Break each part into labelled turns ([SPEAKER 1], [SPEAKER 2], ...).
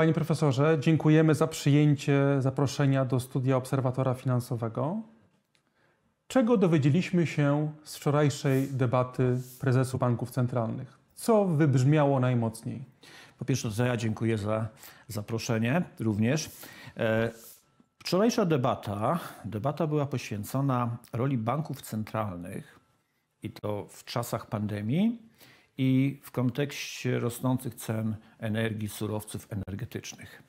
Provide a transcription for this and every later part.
[SPEAKER 1] Panie profesorze, dziękujemy za przyjęcie zaproszenia do studia obserwatora finansowego. Czego dowiedzieliśmy się z wczorajszej debaty prezesu banków centralnych?
[SPEAKER 2] Co wybrzmiało najmocniej? Po pierwsze, to ja dziękuję za zaproszenie również. E, wczorajsza debata, debata była poświęcona roli banków centralnych i to w czasach pandemii i w kontekście rosnących cen energii, surowców energetycznych.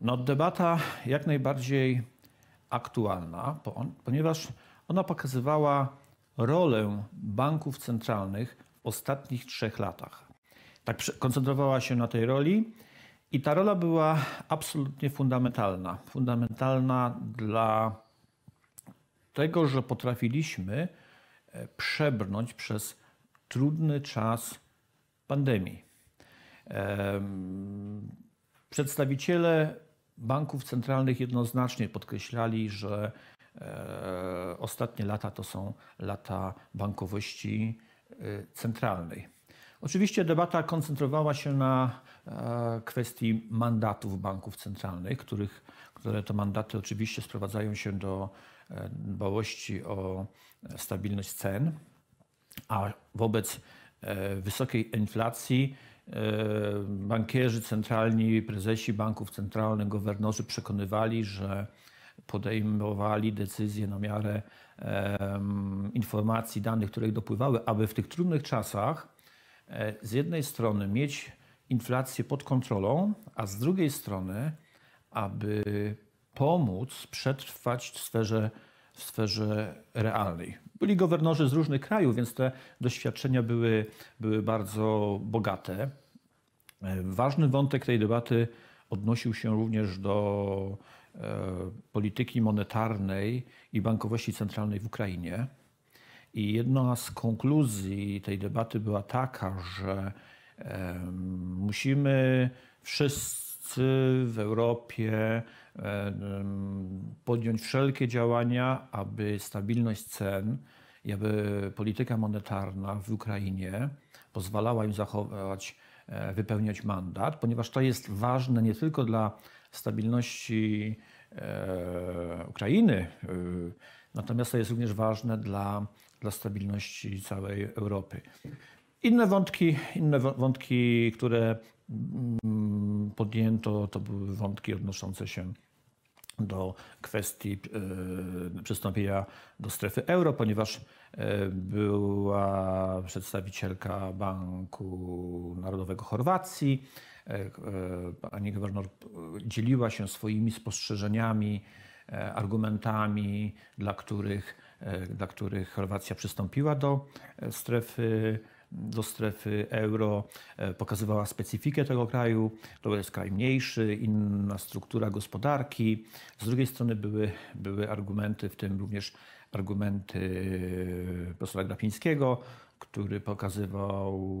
[SPEAKER 2] No, debata jak najbardziej aktualna, ponieważ ona pokazywała rolę banków centralnych w ostatnich trzech latach. Tak koncentrowała się na tej roli i ta rola była absolutnie fundamentalna. Fundamentalna dla tego, że potrafiliśmy e, przebrnąć przez trudny czas pandemii. Przedstawiciele banków centralnych jednoznacznie podkreślali, że e, ostatnie lata to są lata bankowości e, centralnej. Oczywiście debata koncentrowała się na e, kwestii mandatów banków centralnych, których, które to mandaty oczywiście sprowadzają się do dbałości o stabilność cen, a wobec e, wysokiej inflacji e, bankierzy centralni, prezesi banków centralnych, gowernorzy przekonywali, że podejmowali decyzje na miarę informacji, danych, które ich dopływały, aby w tych trudnych czasach e, z jednej strony mieć inflację pod kontrolą, a z drugiej strony, aby pomóc przetrwać w sferze w sferze realnej. Byli gowernorzy z różnych krajów, więc te doświadczenia były, były bardzo bogate. E, ważny wątek tej debaty odnosił się również do e, polityki monetarnej i bankowości centralnej w Ukrainie. I jedna z konkluzji tej debaty była taka, że musimy wszyscy w Europie e, podjąć wszelkie działania, aby stabilność cen i aby polityka monetarna w Ukrainie pozwalała im zachować, e, wypełniać mandat, ponieważ to jest ważne nie tylko dla stabilności e, Ukrainy, natomiast to jest również ważne dla, dla stabilności całej Europy. Inne wątki, inne wątki, które podjęto, to były wątki odnoszące się do kwestii e, przystąpienia do strefy euro, ponieważ e, była przedstawicielka Banku Narodowego Chorwacji. E, pani guwernor dzieliła się swoimi spostrzeżeniami, argumentami, dla których, dla których Chorwacja przystąpiła do strefy euro do strefy euro, e, pokazywała specyfikę tego kraju, to jest kraj mniejszy, inna struktura gospodarki. Z drugiej strony były, były argumenty, w tym również argumenty e, profesora Grafińskiego, który pokazywał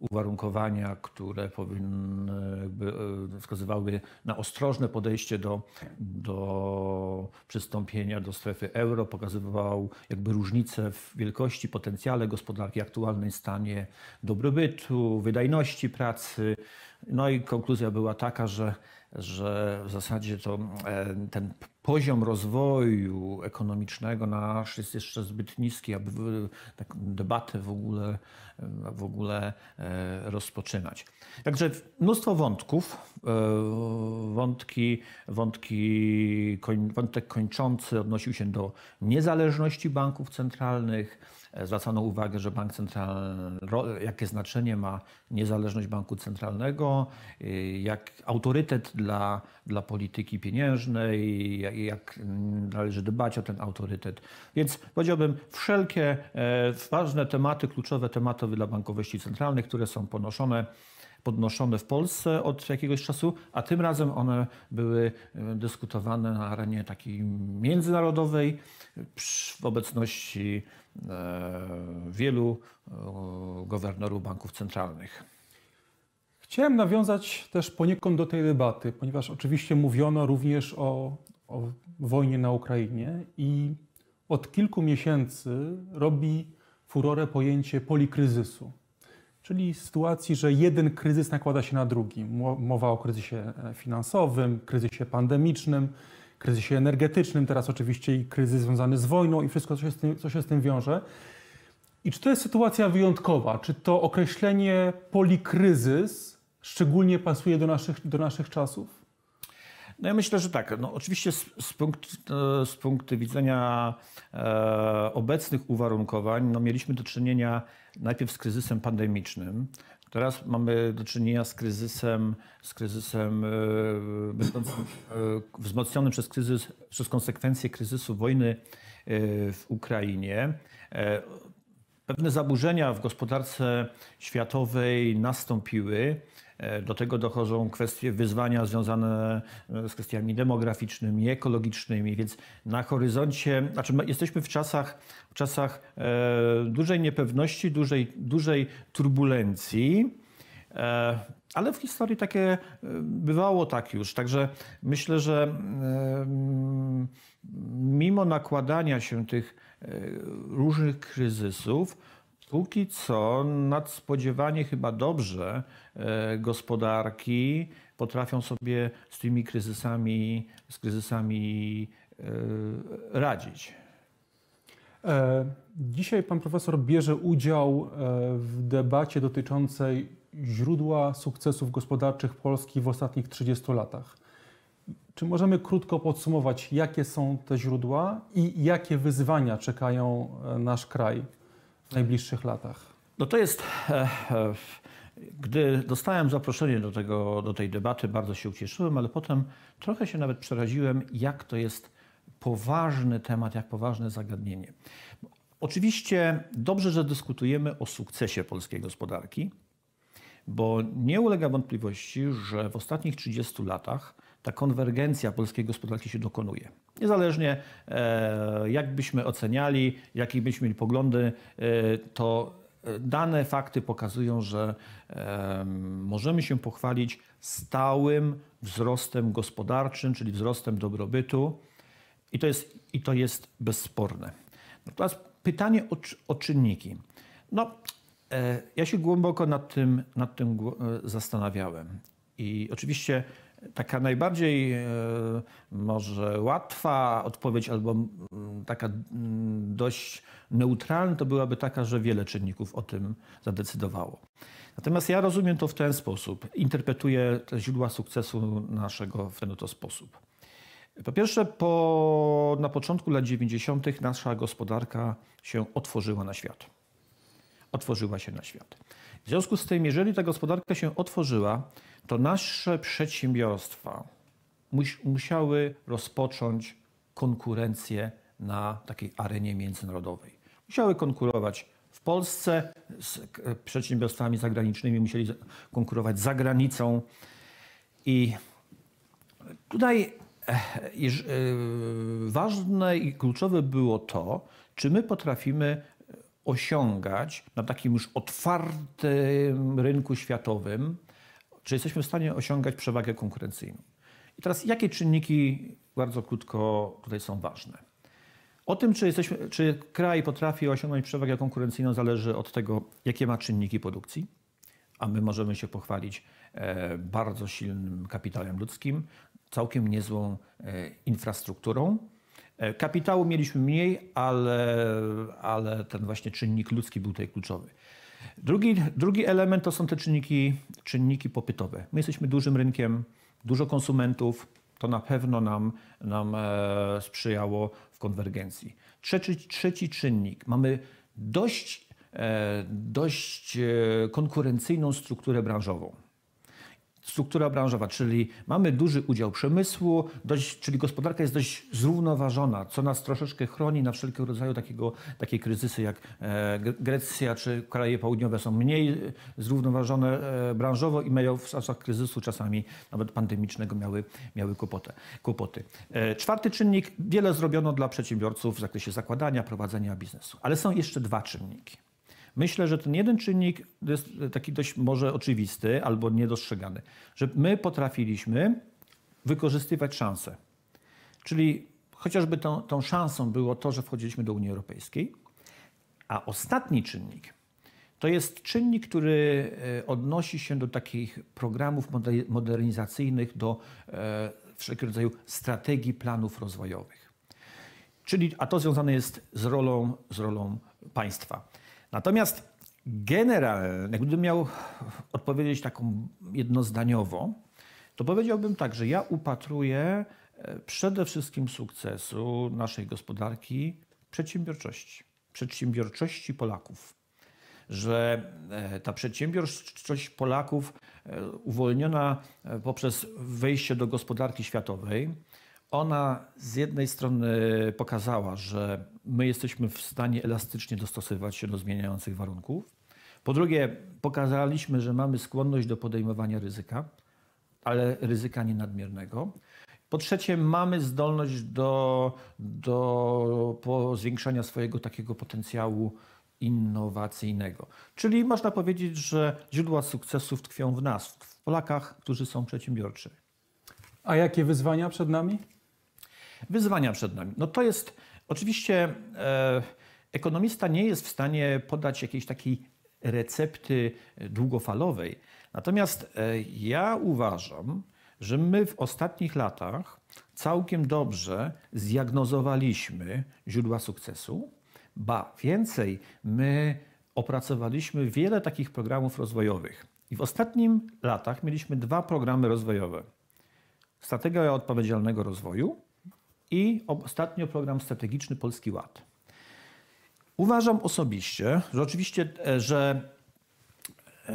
[SPEAKER 2] uwarunkowania, które powinny, e, wskazywały na ostrożne podejście do, do przystąpienia do strefy euro, pokazywał jakby różnice w wielkości, potencjale gospodarki, aktualnej, stanie dobrobytu, wydajności pracy. No i konkluzja była taka, że, że w zasadzie to e, ten poziom rozwoju ekonomicznego nasz jest jeszcze zbyt niski, aby tak debatę w ogóle, e, w ogóle e, rozpoczynać. Także mnóstwo wątków, e, wątki, wątki, wątek kończący odnosił się do niezależności banków centralnych, Zwracano uwagę, że bank centralny, jakie znaczenie ma niezależność banku centralnego, jak autorytet dla, dla polityki pieniężnej, i jak należy dbać o ten autorytet. Więc powiedziałbym, wszelkie e, ważne tematy, kluczowe tematy dla bankowości centralnych, które są ponoszone, podnoszone w Polsce od jakiegoś czasu, a tym razem one były e, dyskutowane na arenie takiej międzynarodowej w obecności e, wielu gowernorów banków centralnych.
[SPEAKER 1] Chciałem nawiązać też poniekąd do tej debaty, ponieważ oczywiście mówiono również o o wojnie na Ukrainie i od kilku miesięcy robi furorę pojęcie polikryzysu, czyli sytuacji, że jeden kryzys nakłada się na drugi. Mowa o kryzysie e, finansowym, kryzysie pandemicznym, kryzysie energetycznym, teraz oczywiście i kryzys związany z wojną i wszystko, co się z tym, co się z tym wiąże. I czy to jest sytuacja wyjątkowa? Czy to określenie polikryzys szczególnie pasuje do naszych, do naszych czasów?
[SPEAKER 2] No ja myślę, że tak. No, oczywiście z, z, punkt, e, z punktu widzenia e, obecnych uwarunkowań, no, mieliśmy do czynienia najpierw z kryzysem pandemicznym, Teraz mamy do czynienia z kryzysem, z kryzysem e, e, wzmocnionym przez kryzys, przez konsekwencje kryzysu wojny w Ukrainie. Pewne zaburzenia w gospodarce światowej nastąpiły. E, do tego dochodzą kwestie, wyzwania związane e, z kwestiami demograficznymi, ekologicznymi, więc na horyzoncie, znaczy jesteśmy w czasach, w czasach e, dużej niepewności, dużej, dużej turbulencji. Ale w historii takie bywało tak już. Także myślę, że mimo nakładania się tych różnych kryzysów, Póki co nadspodziewanie chyba dobrze e, gospodarki potrafią sobie z tymi kryzysami, z kryzysami e, radzić.
[SPEAKER 1] E, dzisiaj pan profesor bierze udział w debacie dotyczącej źródła sukcesów gospodarczych Polski w ostatnich 30 latach. Czy możemy krótko podsumować, jakie są te źródła i jakie wyzwania czekają nasz kraj w najbliższych latach?
[SPEAKER 2] No to jest. E, e, gdy dostałem zaproszenie do, tego, do tej debaty, bardzo się ucieszyłem, ale potem trochę się nawet przeraziłem, jak to jest poważny temat, jak poważne zagadnienie. Oczywiście dobrze, że dyskutujemy o sukcesie polskiej gospodarki, bo nie ulega wątpliwości, że w ostatnich 30 latach ta konwergencja polskiej gospodarki się dokonuje. Niezależnie e, jak byśmy oceniali, jakie byśmy mieli poglądy, e, to e, dane fakty pokazują, że możemy się pochwalić stałym wzrostem gospodarczym, czyli wzrostem dobrobytu. I to jest, i to jest bezsporne. Natomiast pytanie o, o czynniki. No, ja się głęboko nad tym, nad tym zastanawiałem. I oczywiście Taka najbardziej e, może łatwa odpowiedź, albo mm, taka mm, dość neutralna, to byłaby taka, że wiele czynników o tym zadecydowało. Natomiast ja rozumiem to w ten sposób, interpretuję te źródła sukcesu naszego w ten oto sposób. Po pierwsze, po, na początku lat 90. nasza gospodarka się otworzyła na świat. Otworzyła się na świat. W związku z tym, jeżeli ta gospodarka się otworzyła, to nasze przedsiębiorstwa musiały rozpocząć konkurencję na takiej arenie międzynarodowej. Musiały konkurować w Polsce z przedsiębiorstwami zagranicznymi, musieli konkurować za granicą. I tutaj eh, e, ważne i kluczowe było to, czy my potrafimy osiągać na takim już otwartym rynku światowym, czy jesteśmy w stanie osiągać przewagę konkurencyjną. I teraz jakie czynniki bardzo krótko tutaj są ważne? O tym, czy, jesteśmy, czy kraj potrafi osiągnąć przewagę konkurencyjną, zależy od tego, jakie ma czynniki produkcji, a my możemy się pochwalić e, bardzo silnym kapitałem ludzkim, całkiem niezłą e, infrastrukturą E, kapitału mieliśmy mniej, ale, ale ten właśnie czynnik ludzki był tutaj kluczowy. Drugi, drugi element to są te czynniki, czynniki popytowe. My jesteśmy dużym rynkiem, dużo konsumentów, to na pewno nam, nam e, sprzyjało w konwergencji. Trzeci, trzeci czynnik. Mamy dość, e, dość konkurencyjną strukturę branżową struktura branżowa, czyli mamy duży udział przemysłu, dość, czyli gospodarka jest dość zrównoważona, co nas troszeczkę chroni na wszelkiego rodzaju takiego, takie kryzysy jak e, Grecja czy kraje południowe są mniej e, zrównoważone e, branżowo i mają w czasach kryzysu, czasami nawet pandemicznego miały, miały kłopotę, kłopoty. Czwarty czynnik, wiele zrobiono dla przedsiębiorców w zakresie zakładania, prowadzenia biznesu, ale są jeszcze dwa czynniki. Myślę, że ten jeden czynnik jest taki dość może oczywisty albo niedostrzegany, że my potrafiliśmy wykorzystywać szanse. Czyli chociażby tą, tą szansą było to, że wchodziliśmy do Unii Europejskiej. A ostatni czynnik to jest czynnik, który e, odnosi się do takich programów modernizacyjnych, do e, wszelkiego rodzaju strategii planów rozwojowych. Czyli, a to związane jest z rolą, z rolą państwa. Natomiast generalnie, jakbym miał odpowiedzieć taką jednozdaniowo, to powiedziałbym tak, że ja upatruję e, przede wszystkim sukcesu naszej gospodarki przedsiębiorczości, przedsiębiorczości Polaków. Że e, ta przedsiębiorczość Polaków e, uwolniona poprzez wejście do gospodarki światowej, ona z jednej strony pokazała, że my jesteśmy w stanie elastycznie dostosowywać się do zmieniających warunków. Po drugie, pokazaliśmy, że mamy skłonność do podejmowania ryzyka, ale ryzyka nie nadmiernego. Po trzecie, mamy zdolność do, do zwiększania swojego takiego potencjału innowacyjnego. Czyli można powiedzieć, że źródła sukcesów tkwią w nas, w Polakach, którzy są przedsiębiorczy. A jakie wyzwania przed nami? wyzwania przed nami. No to jest oczywiście e, ekonomista nie jest w stanie podać jakiejś takiej recepty długofalowej. Natomiast e, ja uważam, że my w ostatnich latach całkiem dobrze zdiagnozowaliśmy źródła sukcesu. Ba, więcej, my opracowaliśmy wiele takich programów rozwojowych. I w ostatnich latach mieliśmy dwa programy rozwojowe. Strategia odpowiedzialnego rozwoju i ostatnio program strategiczny Polski Ład. Uważam osobiście, że oczywiście, e, że e,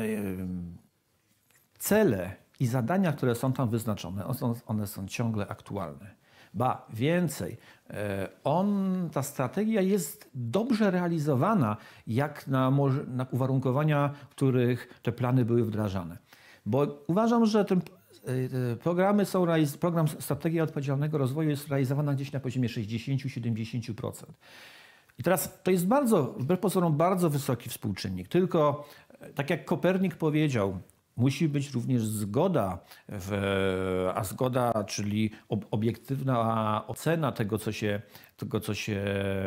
[SPEAKER 2] cele i zadania, które są tam wyznaczone, one są, ciągle aktualne. Ba, więcej, e, on, ta strategia jest dobrze realizowana, jak na, na uwarunkowania, w których te plany były wdrażane. Bo uważam, że ten Y, y, programy są, program Strategia Odpowiedzialnego Rozwoju jest realizowana gdzieś na poziomie 60-70%. I teraz to jest bardzo, wbrew pozorom, bardzo wysoki współczynnik. Tylko, e, tak jak Kopernik powiedział, musi być również zgoda, w, a zgoda, czyli obiektywna ocena tego, co się, tego, co się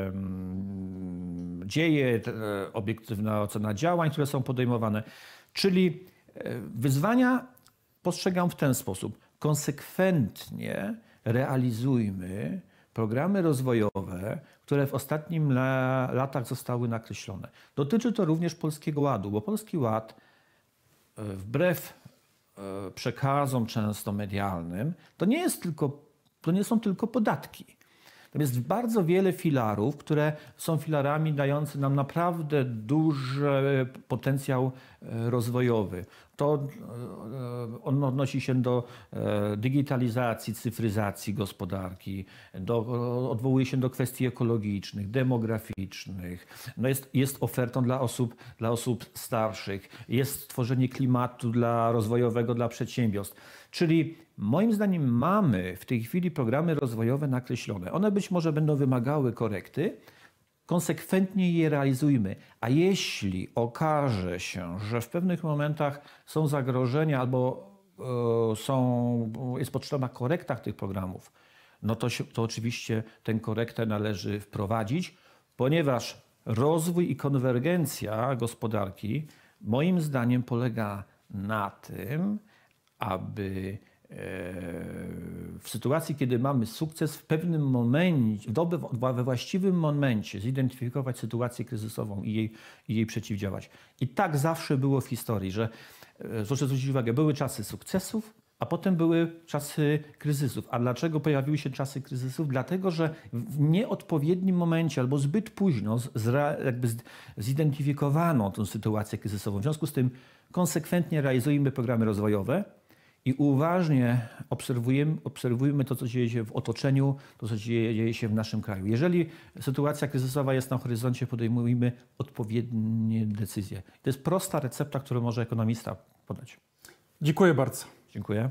[SPEAKER 2] mm, dzieje, e, obiektywna ocena działań, które są podejmowane. Czyli e, wyzwania postrzegam w ten sposób. Konsekwentnie realizujmy programy rozwojowe, które w ostatnich la latach zostały nakreślone. Dotyczy to również Polskiego Ładu, bo Polski Ład e, wbrew e, przekazom często medialnym, to nie, jest tylko, to nie są tylko podatki. Tam jest bardzo wiele filarów, które są filarami dający nam naprawdę duży potencjał e, rozwojowy to e, e, on odnosi się do e, digitalizacji, cyfryzacji gospodarki, do, odwołuje się do kwestii ekologicznych, demograficznych. No jest, jest ofertą dla osób, dla osób starszych, jest stworzenie klimatu dla rozwojowego dla przedsiębiorstw. Czyli moim zdaniem mamy w tej chwili programy rozwojowe nakreślone. One być może będą wymagały korekty, konsekwentnie je realizujmy. A jeśli okaże się, że w pewnych momentach są zagrożenia albo e, są, jest potrzebna korekta tych programów, no to, się, to oczywiście tę korektę należy wprowadzić, ponieważ rozwój i konwergencja gospodarki moim zdaniem polega na tym, aby E, w sytuacji, kiedy mamy sukces, w pewnym momencie, doby, we właściwym momencie zidentyfikować sytuację kryzysową i jej, i jej przeciwdziałać. I tak zawsze było w historii, że proszę e, zwrócić uwagę, były czasy sukcesów, a potem były czasy kryzysów. A dlaczego pojawiły się czasy kryzysów? Dlatego, że w nieodpowiednim momencie albo zbyt późno jakby zidentyfikowano tę sytuację kryzysową. W związku z tym konsekwentnie realizujemy programy rozwojowe, i uważnie obserwujemy, obserwujemy to, co dzieje się w otoczeniu, to, co dzieje, się w naszym kraju. Jeżeli sytuacja kryzysowa jest na horyzoncie, podejmujemy odpowiednie decyzje. To jest prosta recepta, którą może ekonomista podać. Dziękuję bardzo. Dziękuję.